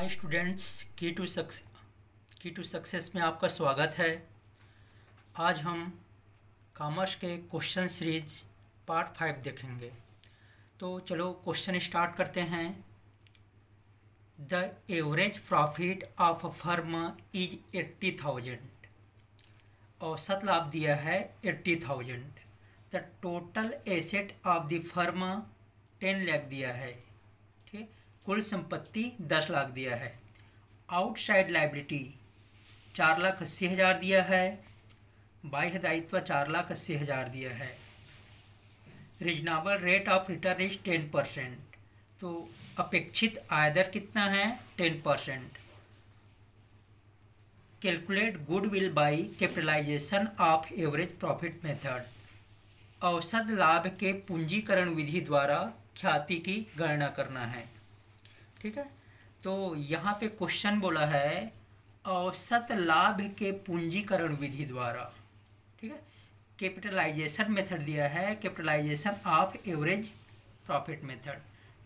hi students key to success key to success में आपका स्वागत है आज हम कॉमर्स के क्वेश्चन सीरीज पार्ट फाइव देखेंगे तो चलो क्वेश्चन स्टार्ट करते हैं the average profit of a firm is eighty thousand औसत लाभ दिया है eighty thousand the total asset of the firm ten lakh दिया है ठीक कुल संपत्ति दस लाख दिया है आउटसाइड लाइबिलिटी चार लाख अस्सी हज़ार दिया है बाह्य दायित्व चार लाख अस्सी हज़ार दिया है reasonable rate of return is ten percent तो अपेक्षित आय दर कितना है ten percent calculate goodwill by capitalization of average profit method औसत लाभ के पूंजीकरण विधि द्वारा ख्याति की गणना करना है ठीक है तो यहाँ पे क्वेश्चन बोला है औसत लाभ के पूंजीकरण विधि द्वारा ठीक है कैपिटलाइजेशन मेथड दिया है capitalization of average profit method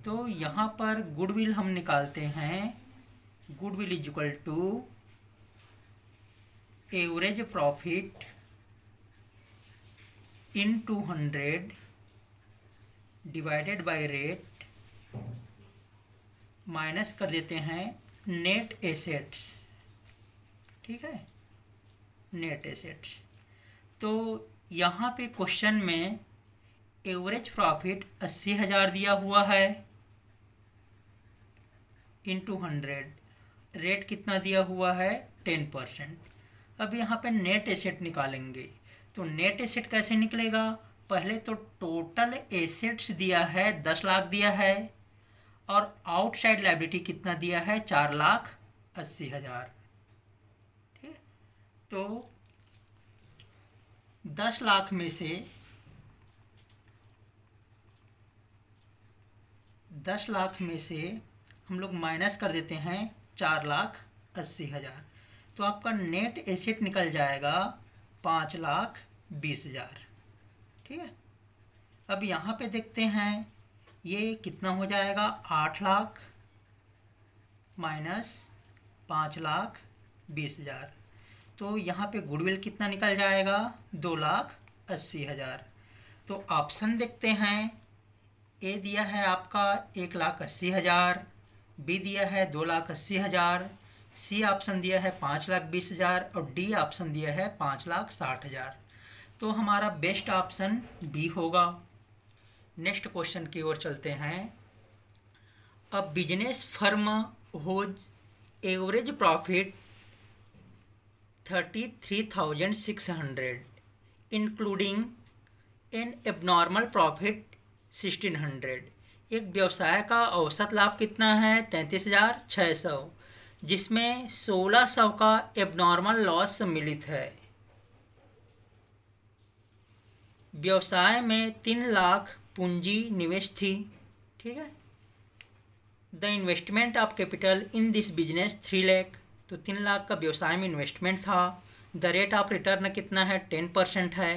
तो यहाँ पर गुडविल हम निकालते हैं goodwill is equal to average profit into hundred divided by rate minus कर देते हैं नेट एसेट्स ठीक है नेट एसेट्स तो यहाँ पे क्वेश्चन में एवरेज प्रॉफिट अस्सी हज़ार दिया हुआ है इन टू हंड्रेड रेट कितना दिया हुआ है टेन परसेंट अब यहाँ पे नेट एसेट निकालेंगे तो नेट एसेट कैसे निकलेगा पहले तो टोटल एसेट्स दिया है दस लाख दिया है और आउटसाइड लाइब्रिटी कितना दिया है चार लाख अस्सी हज़ार ठीक तो दस लाख में से दस लाख में से हम लोग माइनस कर देते हैं चार लाख अस्सी हज़ार तो आपका नेट एसेट निकल जाएगा पाँच लाख बीस हज़ार ठीक है अब यहाँ पे देखते हैं ये कितना हो जाएगा आठ लाख माइनस पाँच लाख बीस हज़ार तो यहाँ पे गुडविल कितना निकल जाएगा दो लाख अस्सी हज़ार तो ऑप्शन देखते हैं ए दिया है आपका एक लाख अस्सी हज़ार बी दिया है दो लाख अस्सी हज़ार सी ऑप्शन दिया है पाँच लाख बीस हज़ार और डी ऑप्शन दिया है पाँच लाख साठ हज़ार तो हमारा बेस्ट ऑप्शन बी होगा नेक्स्ट क्वेश्चन की ओर चलते हैं a business firm whose average profit thirty three thousand six hundred including an abnormal profit sixteen hundred एक व्यवसाय का औसत लाभ कितना है तैंतीस हज़ार छः सौ जिसमें सोलह सौ का एबनॉर्मल लॉस सम्मिलित है व्यवसाय में तीन लाख पूंजी निवेश थी ठीक है the investment of capital in this business three lakh तो तीन लाख का व्यवसाय में इन्वेस्टमेंट था द रेट ऑफ रिटर्न कितना है टेन परसेंट है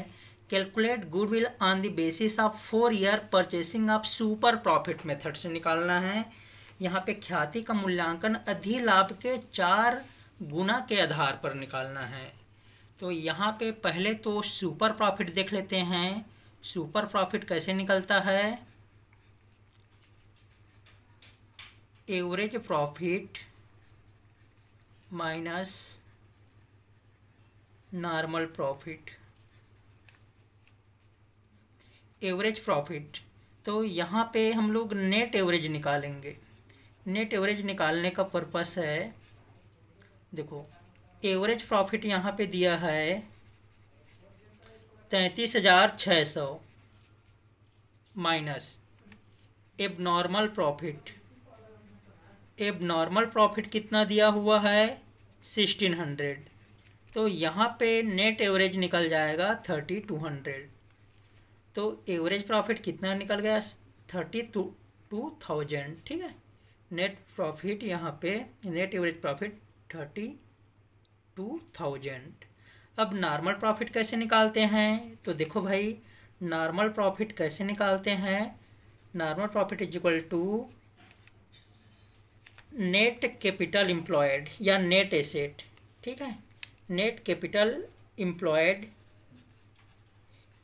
calculate goodwill on the basis of four year purchasing of super profit method से निकालना है यहाँ पे ख्याति का मूल्यांकन अधिलाभ के चार गुना के आधार पर निकालना है तो यहाँ पे पहले तो सुपर प्रॉफिट देख लेते हैं सुपर प्रॉफिट कैसे निकलता है average profit minus normal profit average profit तो यहाँ पे हम लोग नेट एवरेज निकालेंगे नेट एवरेज निकालने का पर्पस है देखो एवरेज प्रॉफिट यहाँ पे दिया है तैंतीस हज़ार छः सौ minus abnormal profit abnormal profit कितना दिया हुआ है सिक्सटीन हंड्रेड तो यहाँ पे नेट एवरेज निकल जाएगा थर्टी टू हंड्रेड तो एवरेज प्रॉफिट कितना निकल गया थर्टी टू टू थाउजेंड ठीक है नेट प्रॉफिट यहाँ पे net average profit thirty two thousand अब नॉर्मल प्रॉफिट कैसे निकालते हैं तो देखो भाई नॉर्मल प्रॉफिट कैसे निकालते हैं normal profit is equal to net capital employed या नेट एसेट ठीक है net capital employed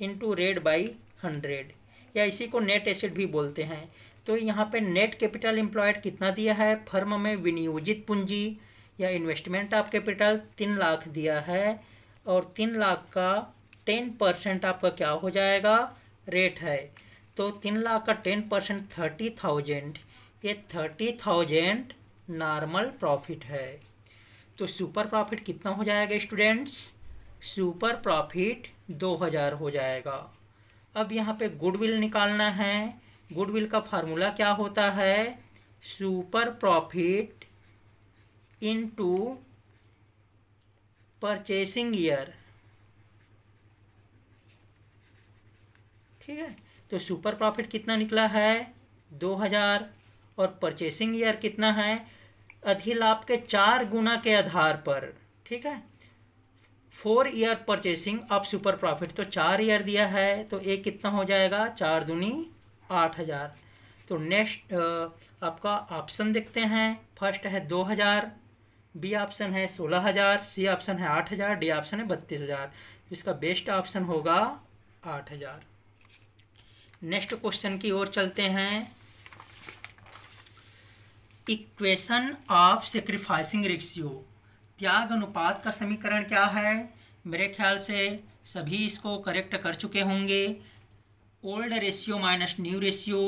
into rate by hundred या इसी को नेट एसेट भी बोलते हैं तो यहाँ पे नेट कैपिटल एम्प्लॉयड कितना दिया है फर्म में विनियोजित पूंजी या इन्वेस्टमेंट ऑफ कैपिटल तीन लाख दिया है और तीन लाख का टेन परसेंट आपका क्या हो जाएगा रेट है तो तीन लाख का टेन परसेंट थर्टी थाउजेंड ये थर्टी थाउजेंड नॉर्मल प्रॉफिट है तो सुपर प्रॉफिट कितना हो जाएगा स्टूडेंट्स सुपर प्रॉफिट दो हज़ार हो जाएगा अब यहाँ पे गुडविल निकालना है गुडविल का फार्मूला क्या होता है super profit into purchasing year ठीक है तो सुपर प्रॉफिट कितना निकला है दो हजार और परचेसिंग ईयर कितना है अधिलाभ के चार गुना के आधार पर ठीक है फोर ईयर परचेसिंग अब सुपर प्रॉफिट तो चार ईयर दिया है तो एक कितना हो जाएगा चार दुनी आठ हज़ार तो नेक्स्ट आपका ऑप्शन देखते हैं फर्स्ट है दो हज़ार बी ऑप्शन है सोलह हज़ार सी ऑप्शन है आठ हज़ार डी ऑप्शन है बत्तीस हज़ार इसका बेस्ट ऑप्शन होगा आठ हज़ार नेक्स्ट क्वेश्चन की ओर चलते हैं इक्वेशन ऑफ सेक्रीफाइसिंग रेशियो त्याग अनुपात का समीकरण क्या है मेरे ख्याल से सभी इसको करेक्ट कर चुके होंगे old ratio minus new ratio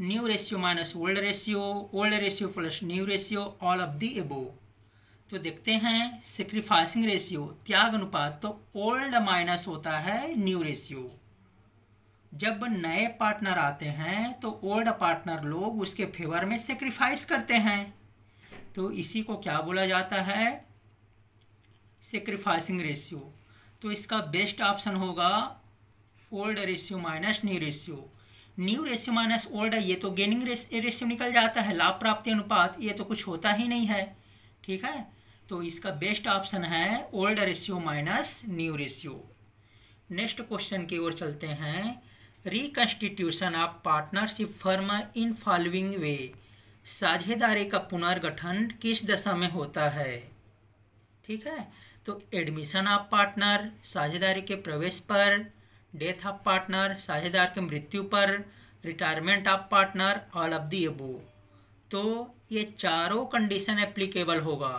new ratio minus old ratio old ratio plus new ratio all of the above तो देखते हैं सेक्रीफाइसिंग रेशियो त्याग अनुपात तो ओल्ड माइनस होता है न्यू रेशियो जब नए पार्टनर आते हैं तो ओल्ड पार्टनर लोग उसके फेवर में सेक्रीफाइस करते हैं तो इसी को क्या बोला जाता है सेक्रीफाइसिंग रेशियो तो इसका बेस्ट ऑप्शन होगा old ratio minus new ratio new ratio minus old ये तो गेनिंग रेशियो निकल जाता है लाभ प्राप्ति अनुपात ये तो कुछ होता ही नहीं है ठीक है तो इसका बेस्ट ऑप्शन है old ratio minus new ratio next question की ओर चलते हैं reconstitution of partnership firm in following way साझेदारी का पुनर्गठन किस दशा में होता है ठीक है तो एडमिशन ऑफ पार्टनर साझेदारी के प्रवेश पर डेथ ऑफ पार्टनर साझेदार के मृत्यु पर retirement of partner all of the तो ये चारों कंडीशन एप्लीकेबल होगा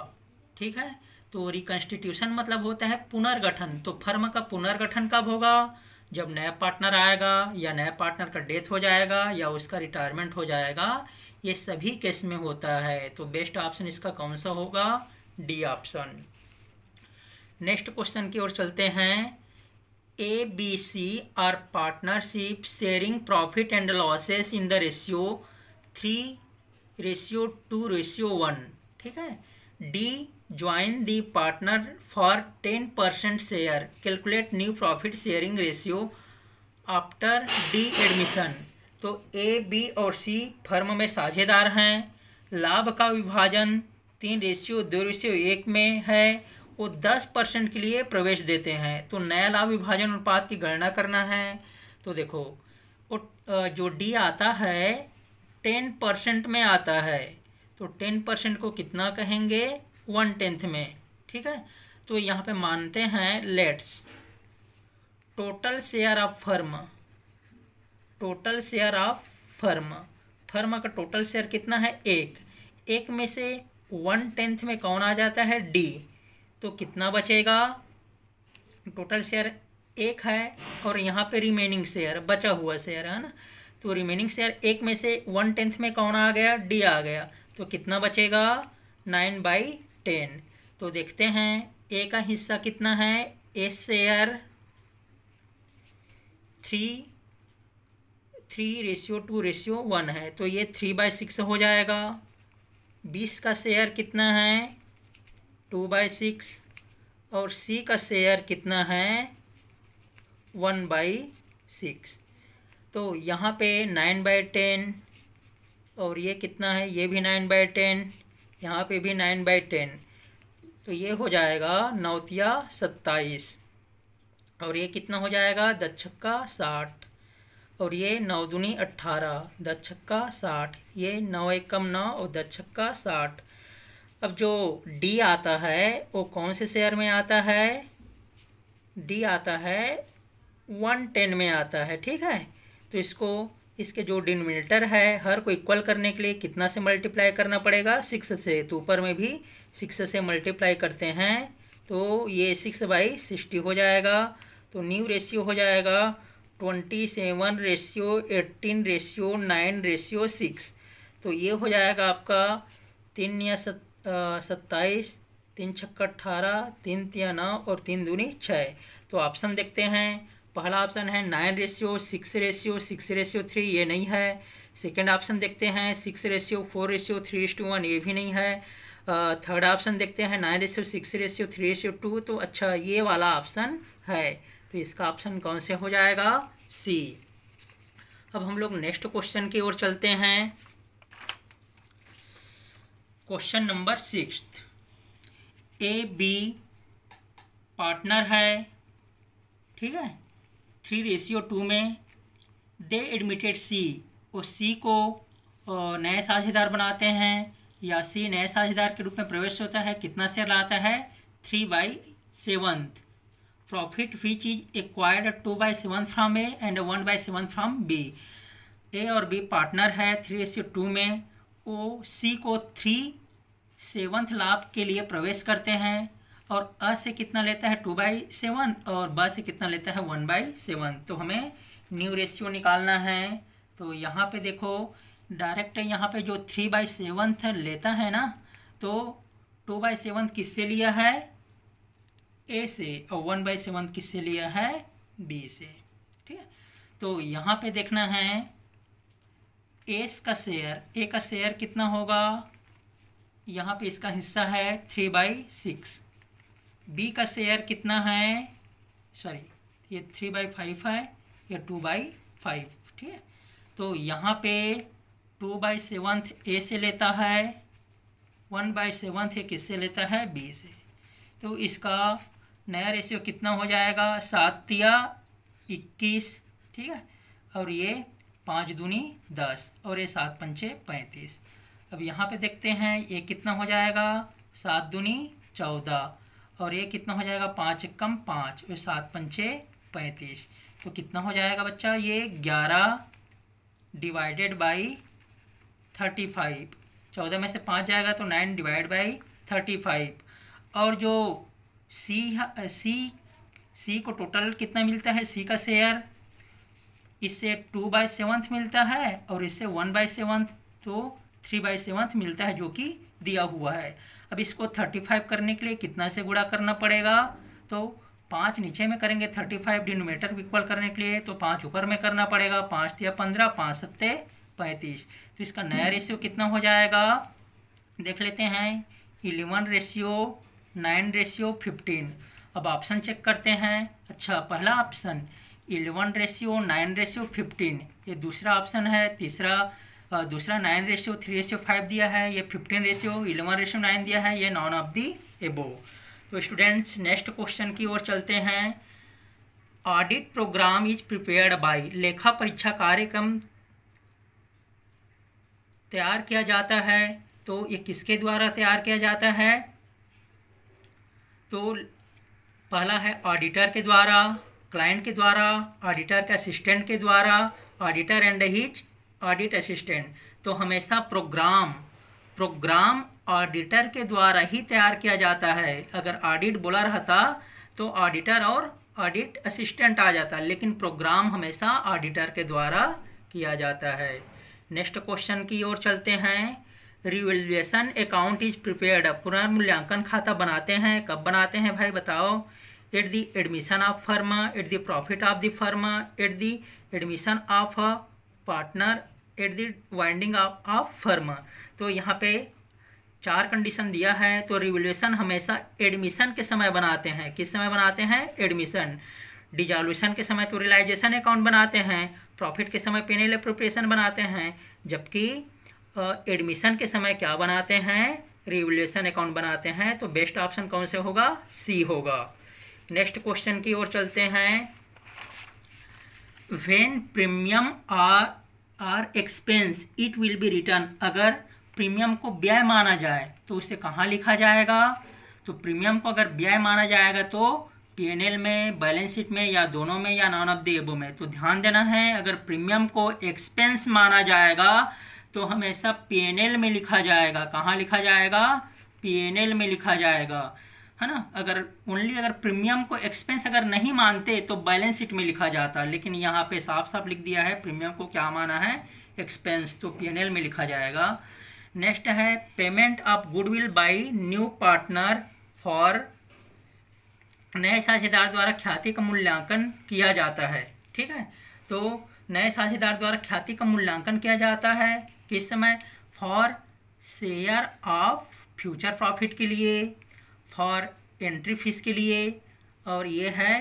ठीक है तो रिकॉन्स्टिट्यूशन मतलब होता है पुनर्गठन तो फर्म का पुनर्गठन कब होगा जब नया पार्टनर आएगा या नया पार्टनर का डेथ हो जाएगा या उसका रिटायरमेंट हो जाएगा ये सभी केस में होता है तो बेस्ट ऑप्शन इसका कौन सा होगा डी ऑप्शन नेक्स्ट क्वेश्चन की ओर चलते हैं A B C are partnership sharing profit and losses in the ratio three ratio two ratio one ठीक है D join the partner for ten percent share calculate new profit sharing ratio after the admission तो A B और सी firm में साझेदार हैं लाभ का विभाजन तीन रेशियो दो रेशियो एक में है वो दस परसेंट के लिए प्रवेश देते हैं तो नया लाभ विभाजन अनुपात की गणना करना है तो देखो जो डी आता है टेन परसेंट में आता है तो टेन परसेंट को कितना कहेंगे वन टेंथ में ठीक है तो यहाँ पे मानते हैं let's total share of firm total share of firm firm का टोटल शेयर कितना है एक एक में से वन टेंथ में कौन आ जाता है डी तो कितना बचेगा टोटल शेयर एक है और यहाँ पे रिमेनिंग शेयर बचा हुआ शेयर है ना तो रिमेनिंग शेयर एक में से वन टेंथ में कौन आ गया डी आ गया तो कितना बचेगा नाइन बाई टेन तो देखते हैं ए का हिस्सा कितना है A share three three ratio two ratio one है तो ये थ्री बाय सिक्स हो जाएगा बीस का शेयर कितना है टू बाय सिक्स और सी का शेयर कितना है वन बाई सिक्स तो यहाँ पे नाइन बाई टेन और ये कितना है ये भी नाइन बाई टेन यहाँ पे भी नाइन बाई टेन तो ये हो जाएगा नौतिया सत्ताईस और ये कितना हो जाएगा दक्षक्का साठ और ये नौ दूनी अट्ठारह दक्षक्का साठ ये नौ एकम नौ और दक्षक्का साठ अब जो डी आता है वो कौन से शेयर में आता है डी आता है वन टेन में आता है ठीक है तो इसको इसके जो डिनोमिनेटर है हर को इक्वल करने के लिए कितना से मल्टीप्लाई करना पड़ेगा सिक्स से तो ऊपर में भी सिक्स से मल्टीप्लाई करते हैं तो ये सिक्स बाई सिक्सटी हो जाएगा तो न्यू रेशियो हो जाएगा twenty seven ratio eighteen ratio nine ratio six तो ये हो जाएगा आपका तीन या सत्ताईस तीन छक्का अट्ठारह तीन तिया नौ और तीन दूनी छः तो ऑप्शन देखते हैं पहला ऑप्शन है nine ratio six ratio six ratio three ये नहीं है सेकेंड ऑप्शन देखते हैं six ratio four ratio three two one ये भी नहीं है थर्ड ऑप्शन देखते हैं nine ratio six ratio three ratio two तो अच्छा ये वाला ऑप्शन है तो इसका ऑप्शन कौन से हो जाएगा सी अब हम लोग नेक्स्ट क्वेश्चन की ओर चलते हैं question number six A B partner है ठीक है थ्री रेशियो टू में दे एडमिटेड सी और सी को नए साझेदार बनाते हैं या सी नए साझेदार के रूप में प्रवेश होता है कितना शेयर लाता है three by seventh profit which is acquired two by seven from A and one by seven from B A और बी पार्टनर है थ्री रेशियो टू में वो सी को थ्री सेवंथ लाभ के लिए प्रवेश करते हैं और अ से कितना लेता है टू बाई सेवन और ब से कितना लेता है वन बाई सेवन तो हमें न्यू रेशियो निकालना है तो यहाँ पे देखो डायरेक्ट यहाँ पे जो थ्री बाई सेवन्थ लेता है ना तो टू बाई किस से लिया है ए से और वन बाई किस किससे लिया है बी से ठीक है तो यहाँ पे देखना है एस का शेयर ए का शेयर कितना होगा यहाँ पे इसका हिस्सा है थ्री बाई सिक्स बी का शेयर कितना है सॉरी ये थ्री बाई फाइव है या टू बाई फाइव ठीक है तो यहाँ पे टू बाई सेवंथ ए से लेता है वन बाई सेवन्थ ए किससे लेता है बी से तो इसका नया रेशियो कितना हो जाएगा सात या इक्कीस ठीक है और ये पाँच दूनी दस और ये सात पंचे पैंतीस अब यहाँ पे देखते हैं ये कितना हो जाएगा सात दूनी चौदह और ये कितना हो जाएगा पाँच कम पाँच और सात पंचे पैंतीस तो कितना हो जाएगा बच्चा ये ग्यारह डिवाइडेड बाई थर्टी फाइव चौदह में से पाँच जाएगा तो nine divide by thirty five और जो सी सी सी को टोटल कितना मिलता है सी का शेयर इससे टू बाई सेवन्थ मिलता है और इससे वन बाई सेवन्थ तो थ्री बाई सेवन्थ मिलता है जो कि दिया हुआ है अब इसको थर्टी फाइव करने के लिए कितना से गुणा करना पड़ेगा तो पाँच नीचे में करेंगे थर्टी फाइव डिनोमीटर इक्वल करने के लिए तो पाँच ऊपर में करना पड़ेगा पाँच या पंद्रह पाँच सत्ते पैंतीस तो इसका नया रेशियो कितना हो जाएगा देख लेते हैं eleven ratio nine ratio fifteen अब ऑप्शन चेक करते हैं अच्छा पहला option eleven ratio nine ratio fifteen ये दूसरा ऑप्शन है तीसरा दूसरा nine ratio three ratio five दिया है ये fifteen ratio eleven ratio nine दिया है ये नॉन ऑफ दी एबो तो स्टूडेंट्स नेक्स्ट क्वेश्चन की ओर चलते हैं audit program is prepared by लेखा परीक्षा कार्यक्रम तैयार किया जाता है तो ये किसके द्वारा तैयार किया जाता है तो पहला है ऑडिटर के द्वारा क्लाइंट के द्वारा ऑडिटर के असिस्टेंट के द्वारा auditor and his audit assistant तो हमेशा प्रोग्राम प्रोग्राम ऑडिटर के द्वारा ही तैयार किया जाता है अगर ऑडिट बोला रहता तो ऑडिटर और ऑडिट असिस्टेंट आ जाता लेकिन प्रोग्राम हमेशा ऑडिटर के द्वारा किया जाता है नेक्स्ट क्वेश्चन की ओर चलते हैं रिवेल्युएसन अकाउंट इज प्रिपेयर्ड पुनर्मूल्यांकन खाता बनाते हैं कब बनाते हैं भाई बताओ at the admission of firm at the profit of the firm at the admission of partner at दाइंडिंग वाइंडिंग ऑफ फर्म तो यहाँ पे चार कंडीशन दिया है तो रिवोल्यूशन हमेशा एडमिशन के समय बनाते हैं किस समय बनाते हैं एडमिशन डिजॉल्यूशन के समय तो रिलाइजेशन अकाउंट बनाते हैं प्रॉफिट के समय पेनल अप्रोप्रिएशन बनाते हैं जबकि एडमिशन के समय क्या बनाते हैं रिवोल्यूशन अकाउंट बनाते हैं तो बेस्ट ऑप्शन कौन से होगा सी होगा नेक्स्ट क्वेश्चन की ओर चलते हैं when premium are are expense it will be return अगर प्रीमियम को व्यय माना जाए तो उसे कहाँ लिखा जाएगा तो प्रीमियम को अगर व्यय माना जाएगा तो पी में बैलेंस शीट में या दोनों में या नॉन ऑफ द एबो में तो ध्यान देना है अगर प्रीमियम को एक्सपेंस माना जाएगा तो हमेशा पी में लिखा जाएगा कहाँ लिखा जाएगा पी में लिखा जाएगा है ना अगर ओनली अगर प्रीमियम को एक्सपेंस अगर नहीं मानते तो बैलेंस शीट में लिखा जाता लेकिन यहाँ पे साफ साफ लिख दिया है प्रीमियम को क्या माना है एक्सपेंस तो पी में लिखा जाएगा नेक्स्ट है payment of goodwill by new partner for नए साझेदार द्वारा ख्याति का मूल्यांकन किया जाता है ठीक है तो नए साझेदार द्वारा ख्याति का मूल्यांकन किया जाता है किस समय for share of future profit के लिए फॉर एंट्री फीस के लिए और ये है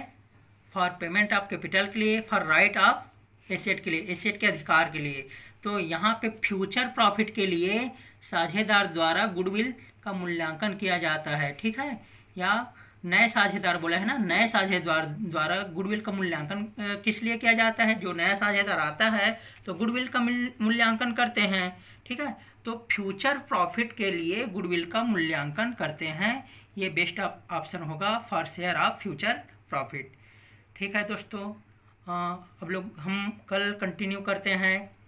फॉर पेमेंट ऑफ कैपिटल के लिए फॉर राइट ऑफ एसेट के लिए एसेट के अधिकार के लिए तो यहाँ पे फ्यूचर प्रॉफिट के लिए साझेदार द्वारा गुडविल का मूल्यांकन किया जाता है ठीक है या नए साझेदार बोला है ना नए साझेदार द्वारा गुडविल का मूल्यांकन किस लिए किया जाता है जो नया साझेदार आता है तो गुडविल का मूल्यांकन करते हैं ठीक है तो फ्यूचर प्रॉफिट के लिए गुडविल का मूल्यांकन करते हैं ये बेस्ट ऑप्शन होगा for share of future profit ठीक है दोस्तों आ, अब लोग हम कल कंटिन्यू करते हैं